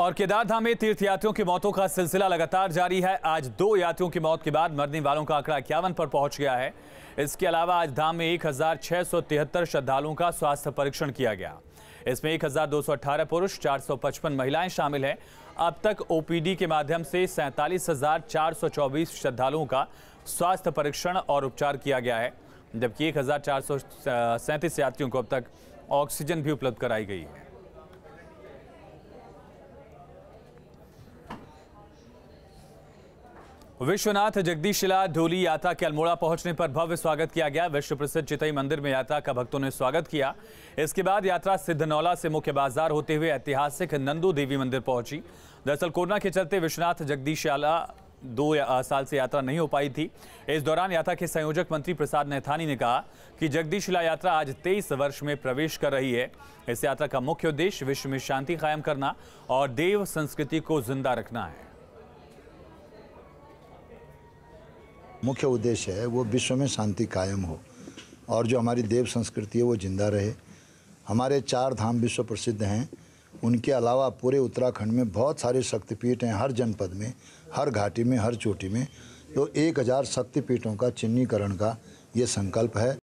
और केदारधाम में तीर्थयात्रियों की मौतों का सिलसिला लगातार जारी है आज दो यात्रियों की मौत के बाद मरने वालों का आंकड़ा इक्यावन पर पहुंच गया है इसके अलावा आज धाम में एक श्रद्धालुओं का स्वास्थ्य परीक्षण किया गया इसमें 1218 पुरुष 455 महिलाएं शामिल हैं अब तक ओपीडी के माध्यम से सैंतालीस श्रद्धालुओं का स्वास्थ्य परीक्षण और उपचार किया गया है जबकि एक यात्रियों को अब तक ऑक्सीजन भी उपलब्ध कराई गई है विश्वनाथ जगदीशिला ढोली यात्रा के अल्मोड़ा पहुंचने पर भव्य स्वागत किया गया विश्व प्रसिद्ध चितई मंदिर में यात्रा का भक्तों ने स्वागत किया इसके बाद यात्रा सिद्धनौला से मुख्य बाजार होते हुए ऐतिहासिक नंदू देवी मंदिर पहुंची दरअसल कोरोना के चलते विश्वनाथ जगदीशाला दो साल से यात्रा नहीं हो पाई थी इस दौरान यात्रा के संयोजक मंत्री प्रसाद नैथानी ने कहा कि जगदीशिला यात्रा आज तेईस वर्ष में प्रवेश कर रही है इस यात्रा का मुख्य उद्देश्य विश्व में शांति कायम करना और देव संस्कृति को जिंदा रखना है मुख्य उद्देश्य है वो विश्व में शांति कायम हो और जो हमारी देव संस्कृति है वो जिंदा रहे हमारे चार धाम विश्व प्रसिद्ध हैं उनके अलावा पूरे उत्तराखंड में बहुत सारे शक्तिपीठ हैं हर जनपद में हर घाटी में हर चोटी में तो एक हज़ार शक्तिपीठों का चिन्हीकरण का ये संकल्प है